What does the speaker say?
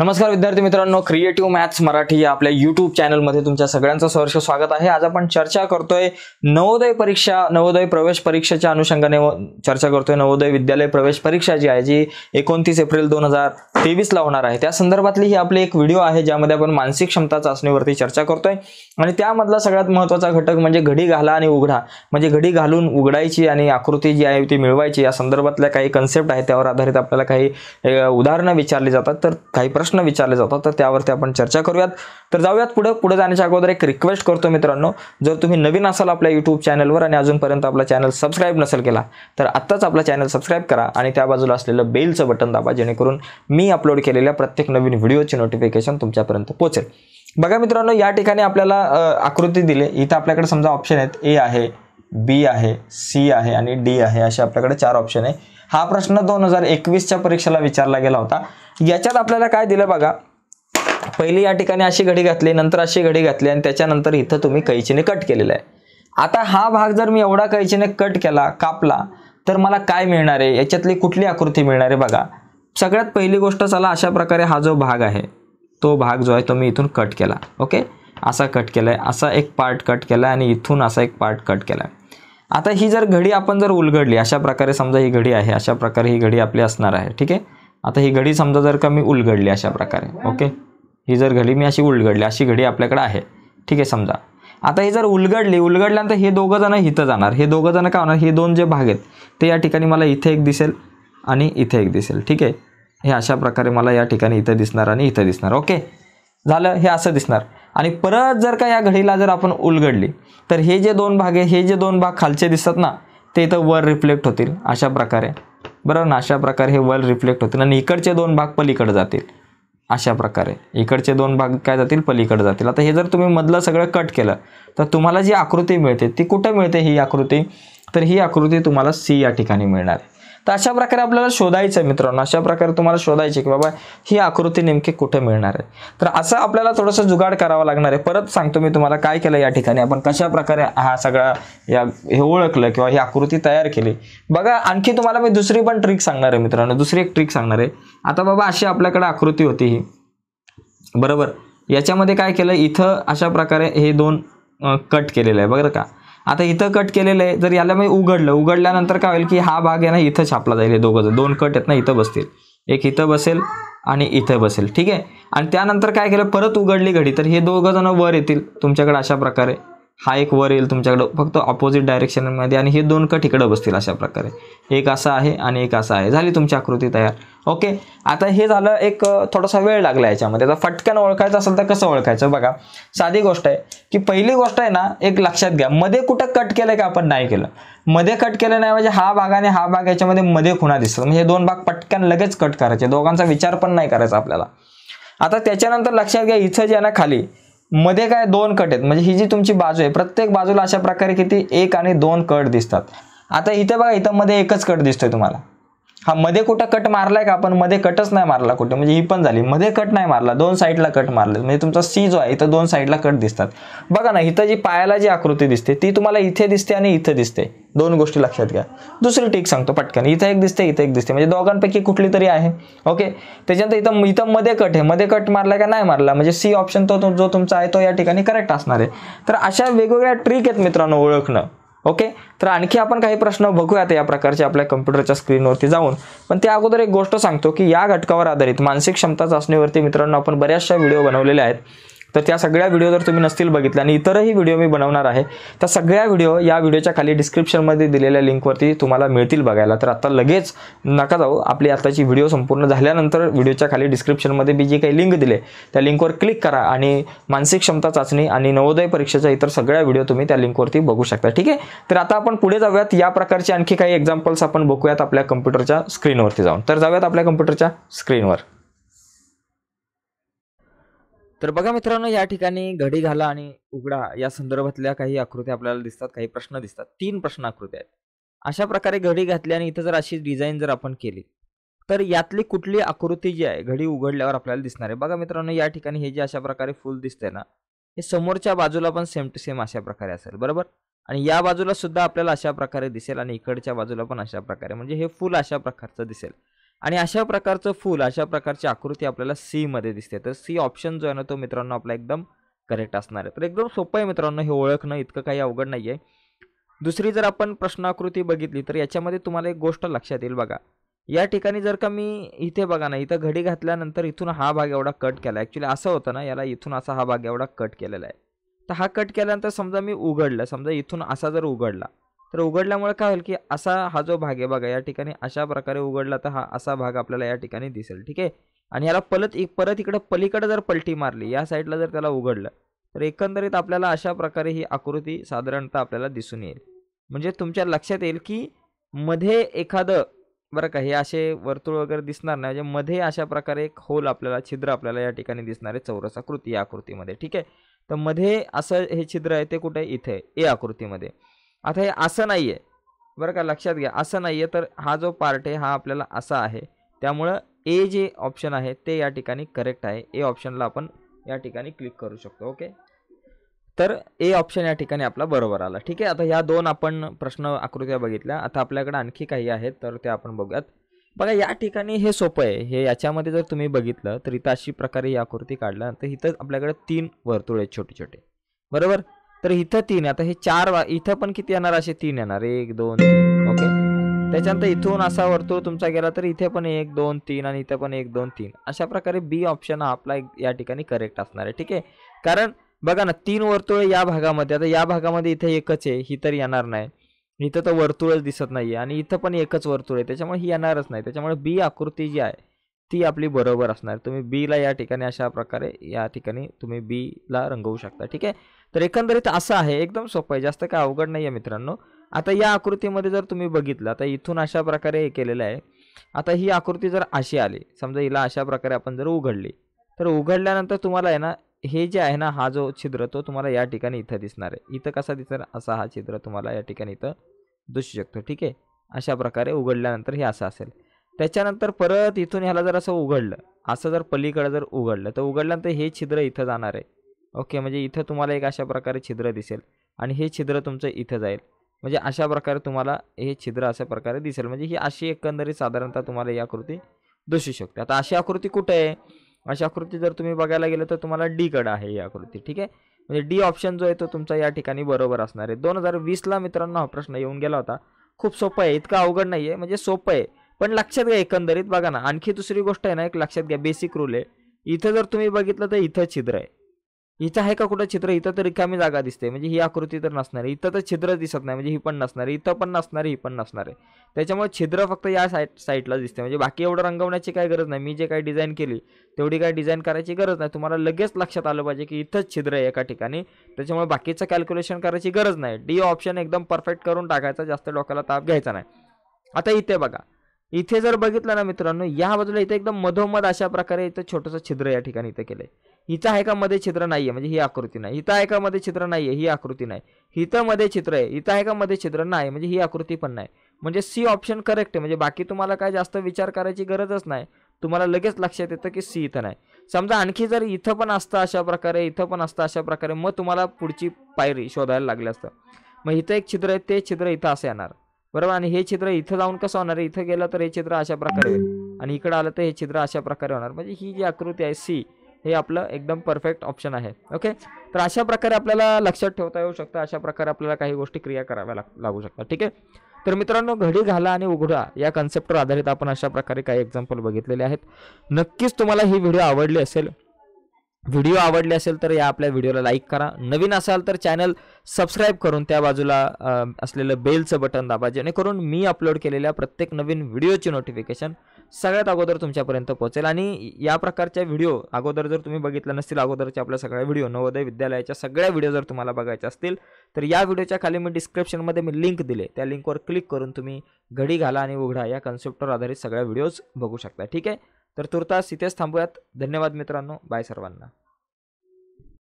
नमस्कार विद्यार्थी मित्रांनो क्रिएटिव्ह मॅथ्स मराठी या आपल्या युट्यूब चॅनलमध्ये तुमच्या सगळ्यांचं सहर्ष स्वागत आहे आज आपण चर्चा करतोय नवोदय परीक्षा नवोदय प्रवेश परीक्षेच्या अनुषंगाने चर्चा करतोय नवोदय विद्यालय प्रवेश परीक्षा जी आहे जी एकोणतीस एप्रिल दोन हजार तेवीसला होणार आहे त्या संदर्भातली ही आपली एक व्हिडिओ आहे ज्यामध्ये आपण मानसिक क्षमता चाचणीवरती चर्चा करतोय आणि त्यामधला सगळ्यात महत्त्वाचा घटक म्हणजे घडी घाला आणि उघडा म्हणजे घडी घालून उघडायची आणि आकृती जी आहे ती मिळवायची या संदर्भातल्या काही कन्सेप्ट आहेत त्यावर आधारित आपल्याला काही उदाहरणं विचारली जातात तर काही प्रश्न प्रश्न विचारले जातात तर त्यावरती आपण चर्चा करूयात तर जाऊयात पुढे पुढे जाण्याच्या अगोदर एक रिक्वेस्ट करतो मित्रांनो जर तुम्ही नवीन असाल आपल्या युट्यूब चॅनलवर आणि अजूनपर्यंत आपला चॅनल सबस्क्राईब नसेल केला तर आत्ताच आपला चॅनल सबस्क्राईब करा आणि त्या बाजूला असलेलं बेलचं बटन दाबा जेणेकरून मी अपलोड केलेल्या प्रत्येक नवीन व्हिडिओची नोटिफिकेशन तुमच्यापर्यंत पोहोचेल बघा मित्रांनो या ठिकाणी आपल्याला आकृती दिली इथं आपल्याकडे समजा ऑप्शन आहेत ए आहे बी आहे सी आहे आणि डी आहे असे आपल्याकडे चार ऑप्शन आहे हा प्रश्न दोन हजार एकवीसच्या परीक्षेला विचारला गेला होता याच्यात आपल्याला काय दिलं बघा पहिली या ठिकाणी अशी घडी घातली नंतर अशी घडी घातली आणि त्याच्यानंतर इथं तुम्ही कैचीने कट केलेला आहे आता हा भाग जर मी एवढा कैचीने कट केला कापला तर मला काय मिळणार आहे याच्यातली कुठली आकृती मिळणार आहे बघा सगळ्यात पहिली गोष्ट चला अशा प्रकारे हा जो भाग आहे तो भाग जो आहे तो मी इथून कट केला ओके असा कट केला आहे असा एक पार्ट कट केला आहे आणि इथून असा एक पार्ट कट केला आहे आता ही जर घडी आपण जर उलगडली अशा प्रकारे समजा ही घडी आहे अशा प्रकारे ही घडी आपली असणार आहे ठीक आहे आता ही घडी समजा जर का मी उलगडली अशा प्रकारे ओके ही जर घडी मी अशी उलगडली अशी घडी आपल्याकडे आहे ठीक आहे समजा आता ही जर उलगडली उलगडल्यानंतर हे दोघं जण इथं जाणार हे दोघं जण का होणार हे दोन जे भाग आहेत ते या ठिकाणी मला इथे एक दिसेल आणि इथे एक दिसेल ठीक आहे हे अशा प्रकारे मला या ठिकाणी इथं दिसणार आणि इथं दिसणार ओके झालं हे असं दिसणार आणि परत जर का या घडीला जर आपण उलगडली तर हे जे दोन भाग आहे हे जे दोन भाग खालचे दिसतात ना ते इथं वर रिफ्लेक्ट होतील अशा प्रकारे बरोबर ना अशा प्रकारे हे वल रिफ्लेक्ट होतील आणि इकडचे दोन भाग पलीकडे जातील अशा प्रकारे इकडचे दोन भाग काय जातील पलीकडे जातील आता हे जर तुम्ही मधलं सगळं कट केलं तर तुम्हाला जी आकृती मिळते ती कुठं मिळते ही आकृती तर ही आकृती तुम्हाला सी या ठिकाणी मिळणार आहे तर अशा प्रकारे आपल्याला शोधायचं आहे मित्रांनो अशा प्रकारे तुम्हाला शोधायचे की बाबा ही आकृती नेमकी कुठे मिळणार आहे तर असं आपल्याला थोडंसं जुगाड करावा लागणार आहे परत सांगतो मी तुम्हाला काय केलं या ठिकाणी आपण कशा प्रकारे हा सगळा या हे ओळखलं किंवा ही आकृती तयार केली बघा आणखी तुम्हाला मी दुसरी पण ट्रिक सांगणार आहे मित्रांनो दुसरी एक ट्रिक सांगणार आहे आता बाबा अशी आपल्याकडे आकृती होती ही बरोबर याच्यामध्ये काय केलं इथं अशा प्रकारे हे दोन कट केलेलं आहे बघा का आता इथं कट केलेलं आहे जर याला मी उघडलं उघडल्यानंतर काय होईल की हा भाग आहे ना इथं छापला जाईल हे दोघं दोन कट आहेत ना इथं बसतील एक इथं बसेल आणि इथं बसेल ठीक आहे आणि त्यानंतर काय केलं परत उघडली घडी तर हे दोघं जण वर येतील तुमच्याकडे अशा प्रकारे हा एक वर येईल तुमच्याकडं फक्त ऑपोजिट डायरेक्शनमध्ये आणि हे दोन कट इकडं बसतील अशा प्रकारे एक असा आहे आणि एक असा आहे झाली तुमची आकृती तयार ओके आता हे झालं एक थोडासा वेळ लागला याच्यामध्ये आता फटक्यानं ओळखायचं असेल तर कसं ओळखायचं बघा साधी गोष्ट आहे की पहिली गोष्ट आहे ना एक लक्षात घ्या मध्ये कुठं कट केलं का आपण नाही केलं मध्ये कट केलं नाही म्हणजे हा भाग आणि हा भाग याच्यामध्ये मध्ये खुणा दिसतात म्हणजे दोन भाग पटक्यान लगेच कट करायचे दोघांचा विचार पण नाही करायचा आपल्याला आता त्याच्यानंतर लक्षात घ्या इथं जे आहे ना खाली मध्ये काय दोन कट आहेत म्हणजे ही जी तुमची बाजू आहे प्रत्येक बाजूला अशा प्रकारे किती एक आणि दोन कट दिसतात आता इथे बघा इथं मध्ये एकच कट दिसतोय तुम्हाला हा मध्ये कुठं कट मारलाय का आपण मध्ये कटच नाही मारला कुठे म्हणजे ही पण झाली मध्ये कट नाही मारला दोन साईडला कट मारले म्हणजे तुमचा सी जो आहे इथं दोन साईडला कट दिसतात बघा ना इथं जी पायाला जी आकृती दिसते ती तुम्हाला इथे दिसते आणि इथं दिसते दोन गोष्टी लक्षात घ्या दुसरी टीक सांगतो पटकन इथं एक दिसते इथं एक दिसते म्हणजे दोघांपैकी कुठली तरी आहे ओके त्याच्यानंतर इथं इथं मध्ये कट आहे मध्ये कट मारला का नाही मारला म्हणजे सी ऑप्शन तो जो तुमचा आहे तो या ठिकाणी करेक्ट असणार आहे तर अशा वेगवेगळ्या ट्रिक आहेत मित्रांनो ओळखणं ओके तर आणखी आपण काही प्रश्न बघूयात या प्रकारचे आपल्या कम्प्युटरच्या स्क्रीनवरती जाऊन पण त्या अगोदर एक गोष्ट सांगतो की या घटकावर आधारित मानसिक क्षमता चाचणीवरती मित्रांनो आपण बऱ्याचशा व्हिडिओ बनवलेल्या आहेत तर त्या सगळ्या व्हिडिओ जर तुम्ही नसतील बघितल्या आणि इतरही व्हिडिओ मी बनवणार आहे त्या सगळ्या व्हिडिओ या व्हिडिओच्या खाली डिस्क्रिप्शनमध्ये दिलेल्या लिंकवरती तुम्हाला मिळतील बघायला तर आत्ता लगेच नका जाऊ आपली आत्ताची व्हिडिओ संपूर्ण झाल्यानंतर व्हिडिओच्या खाली डिस्क्रिप्शनमध्ये मी जी काही लिंक दिले त्या लिंकवर क्लिक करा आणि मानसिक क्षमता चाचणी आणि नवोदय परीक्षेच्या इतर सगळ्या व्हिडिओ तुम्ही त्या लिंकवरती बघू शकता ठीक आहे तर आता आपण पुढे जाऊयात या प्रकारचे आणखी काही एक्झाम्पल्स आपण बघूयात आपल्या कम्प्युटरच्या स्क्रीनवरती जाऊन तर जाऊयात आपल्या कम्प्युटरच्या स्क्रीनवर तर बघा मित्रांनो या ठिकाणी घडी घाला आणि उघडा या संदर्भातल्या काही आकृत्या आपल्याला दिसतात काही प्रश्न दिसतात तीन प्रश्न आकृत्या आहेत अशा प्रकारे घडी घातली आणि इथं जर अशी डिझाईन जर आपण केली तर यातली कुठली आकृती जी आहे घडी उघडल्यावर आपल्याला दिसणार आहे बघा मित्रांनो या ठिकाणी हे जे अशा प्रकारे फुल दिसते ना हे समोरच्या बाजूला पण सेम टू सेम अशा प्रकारे असेल बरोबर आणि या बाजूला सुद्धा आपल्याला अशा प्रकारे दिसेल आणि इकडच्या बाजूला पण अशा प्रकारे म्हणजे हे फुल अशा प्रकारचं दिसेल आणि अशा प्रकारचं फूल अशा प्रकारची आकृती आपल्याला सीमध्ये दिसते तर सी ऑप्शन जो आहे ना तो मित्रांनो आपला एकदम करेक्ट असणार आहे तर एकदम सोपं आहे मित्रांनो हे ओळखणं इतकं काही अवघड नाही आहे दुसरी जर आपण प्रश्नाकृती बघितली तर याच्यामध्ये तुम्हाला एक गोष्ट लक्षात येईल बघा या ठिकाणी जर का मी इथे बघा ना इथं घडी घातल्यानंतर इथून हा भाग एवढा कट केला ॲक्च्युली असं होतं ना याला इथून असा हा भाग एवढा कट केलेला आहे तर हा कट केल्यानंतर समजा मी उघडलं समजा इथून असा जर उघडला तर उघडल्यामुळे काय होईल की असा हा जो भाग आहे बघा या ठिकाणी अशा प्रकारे उघडला तर हा असा भाग आपल्याला या ठिकाणी दिसेल ठीक आहे आणि याला पलत परत इकडं पलीकडे जर पलटी मारली या साईडला जर त्याला उघडलं तर एकंदरीत आपल्याला अशा प्रकारे ही आकृती साधारणतः आपल्याला दिसून येईल म्हणजे तुमच्या लक्षात येईल की मध्ये एखादं बरं का हे असे वर्तुळ वगैरे दिसणार नाही म्हणजे मध्ये अशा प्रकारे एक होल आपल्याला छिद्र आपल्याला या ठिकाणी दिसणार आहे चौरस आकृती या आकृतीमध्ये ठीक आहे तर मध्ये असं हे छिद्र आहे ते कुठे इथे ए आकृतीमध्ये आता हे असं नाही आहे बरं का लक्षात घ्या असं नाही आहे तर हा जो पार्ट आहे हा आपल्याला असा आहे त्यामुळं ए जे ऑप्शन आहे ते या ठिकाणी करेक्ट आहे ए ऑप्शनला आपण या ठिकाणी क्लिक करू शकतो ओके तर ए ऑप्शन या ठिकाणी आपला बरोबर आला ठीक आहे आता ह्या दोन आपण प्रश्न आकृत्या बघितल्या आता आपल्याकडे आणखी काही आहेत तर ते आपण बघूयात बघा या ठिकाणी हे सोपं आहे हे याच्यामध्ये जर तुम्ही बघितलं तर इथं अशी प्रकारे ही आकृती काढल्यानंतर तर इथं आपल्याकडे तीन वर्तुळ आहेत छोटे छोटे बरोबर तर इथं तीन आता हे चार इथं पण किती येणार असे तीन येणार एक दोन ओके त्याच्यानंतर इथून असा वर्तुळ तुमचा गेला तर इथे पण एक दोन तीन आणि इथे पण एक दोन तीन अशा प्रकारे बी ऑप्शन हा आपला या ठिकाणी करेक्ट असणार आहे ठीक आहे कारण बघा ना तीन वर्तुळ या भागामध्ये आता या भागामध्ये इथे एकच आहे ही तर येणार नाही इथं तर वर्तुळच दिसत नाही आणि इथं पण एकच वर्तुळ आहे त्याच्यामुळे ही येणारच नाही त्याच्यामुळे बी आकृती जी आहे ती आपली बरोबर असणार तुम्ही बीला या ठिकाणी अशा प्रकारे या ठिकाणी तुम्ही बीला रंगवू शकता ठीक आहे तर एकंदरीत असं आहे एकदम सोपं आहे जास्त काय अवघड नाही आहे मित्रांनो आता या आकृतीमध्ये जर तुम्ही बघितलं आता इथून अशा प्रकारे हे केलेलं आहे आता ही आकृती जर अशी आली समजा हिला अशा प्रकारे आपण जर उघडली तर उघडल्यानंतर तुम्हाला आहे ना हे जे आहे ना हा जो छिद्र तो तुम्हाला या ठिकाणी इथं दिसणार आहे इथं कसा दिसणार असा हा छिद्र तुम्हाला या ठिकाणी इथं दिसू शकतो ठीक आहे अशा प्रकारे उघडल्यानंतर हे असं असेल त्याच्यानंतर परत इथून ह्याला जर असं उघडलं असं जर पलीकडं जर उघडलं तर उघडल्यानंतर हे छिद्र इथं जाणार आहे ओके म्हणजे इथं तुम्हाला एक अशा प्रकारे छिद्र दिसेल आणि हे छिद्र तुमचं इथं जाईल म्हणजे अशा प्रकारे तुम्हाला हे छिद्र अशा प्रकारे दिसेल म्हणजे ही अशी एकंदरीत साधारणतः तुम्हाला ही आकृती दिसू शकते आता अशी आकृती कुठे आहे अशी आकृती जर तुम्ही बघायला गेलं तर तुम्हाला डीकडं आहे ही आकृती ठीक आहे म्हणजे डी ऑप्शन जो आहे तो तुमचा या ठिकाणी बरोबर असणार आहे दोन हजार वीसला मित्रांनो हा प्रश्न येऊन गेला होता खूप सोपं आहे इतकं अवघड नाही आहे म्हणजे सोपं आहे पण लक्षात घ्या एकंदरीत बघा ना आणखी दुसरी गोष्ट आहे ना एक लक्षात घ्या बेसिक रूल आहे इथं जर तुम्ही बघितलं तर इथं छिद्र आहे इथं आहे का कुठं छिद्र इथं तर रिकामी जागा दिसते म्हणजे ही आकृती तर नसणार आहे इथं तर छिद्र दिसत नाही म्हणजे ही पण नसणार आहे इथं पण नसणार आहे ही पण नसणार आहे त्याच्यामुळे छिद्र फक्त या साईड साईडला दिसते म्हणजे बाकी एवढं रंगवण्याची काय गरज नाही मी जे काही डिझाईन केली तेवढी काय डिझाईन करायची गरज नाही तुम्हाला लगेच लक्षात आलं पाहिजे की इथंच छिद्र आहे एका ठिकाणी त्याच्यामुळे बाकीचं कॅल्क्युलेशन करायची गरज नाही डी ऑप्शन एकदम परफेक्ट करून टाकायचा जास्त डोक्याला ताप घ्यायचा नाही आता इथे बघा इथे जर बघितलं ना मित्रांनो या बाजूला इथे एकदम मधोमध अशा प्रकारे इथं छोटंसं छिद्र या ठिकाणी इथं केलं आहे हिथं आहे का मध्ये चित्र नाहीये म्हणजे ही आकृती नाही इथं आहे मध्ये चित्र नाही ही आकृती नाही इथं मध्ये चित्र आहे इथं आहे का मध्ये चित्र नाही म्हणजे ही आकृती पण नाही म्हणजे सी ऑप्शन करेक्ट आहे म्हणजे बाकी तुम्हाला काय जास्त विचार करायची गरजच नाही तुम्हाला लगेच लक्षात येतं की सी इथं नाही समजा आणखी जर इथं पण असतं अशा प्रकारे इथं पण असतं अशा प्रकारे मग तुम्हाला पुढची पायरी शोधायला लागली असतं मग इथं एक छिद्र आहे ते छिद्र इथं असं येणार बरोबर आणि हे छिद्र इथं जाऊन कसं होणार आहे इथं गेलं तर हे छिद्र अशा प्रकारे आणि इकडं आलं तर हे छिद्र अशा प्रकारे होणार म्हणजे ही जी आकृती आहे सी हे आपलं एकदम परफेक्ट ऑप्शन आहे ओके तर अशा प्रकारे आपल्याला लक्षात ठेवता येऊ शकतं अशा प्रकारे आपल्याला काही गोष्टी क्रिया कराव्या लागू शकतात ठीक आहे तर मित्रांनो घडी घाला आणि उघडा या कन्सेप्टवर आधारित आपण अशा प्रकारे काही एक्झाम्पल बघितलेले आहेत नक्कीच तुम्हाला ही व्हिडिओ आवडली असेल व्हिडिओ आवडले असेल तर या आपल्या व्हिडिओला लाईक करा नवीन असाल तर चॅनल सबस्क्राईब करून त्या बाजूला असलेलं बेलचं बटन दाबा जेणेकरून मी अपलोड केलेल्या प्रत्येक नवीन व्हिडिओची नोटिफिकेशन सगळ्यात अगोदर तुमच्यापर्यंत पोहोचेल आणि या प्रकारच्या व्हिडिओ अगोदर जर तुम्ही बघितला नसतील अगोदरच्या आपल्या सगळ्या व्हिडिओ नवोदय विद्यालयाच्या सगळ्या व्हिडिओ जर तुम्हाला बघायच्या असतील तर या व्हिडिओच्या खाली मी डिस्क्रिप्शनमध्ये मी लिंक दिले त्या लिंकवर क्लिक करून तुम्ही घडी घाला आणि उघडा या कन्सेप्टवर आधारित सगळ्या व्हिडिओज बघू शकता ठीक आहे तर तुर्तास इथेच थांबूयात धन्यवाद मित्रांनो बाय सर्वांना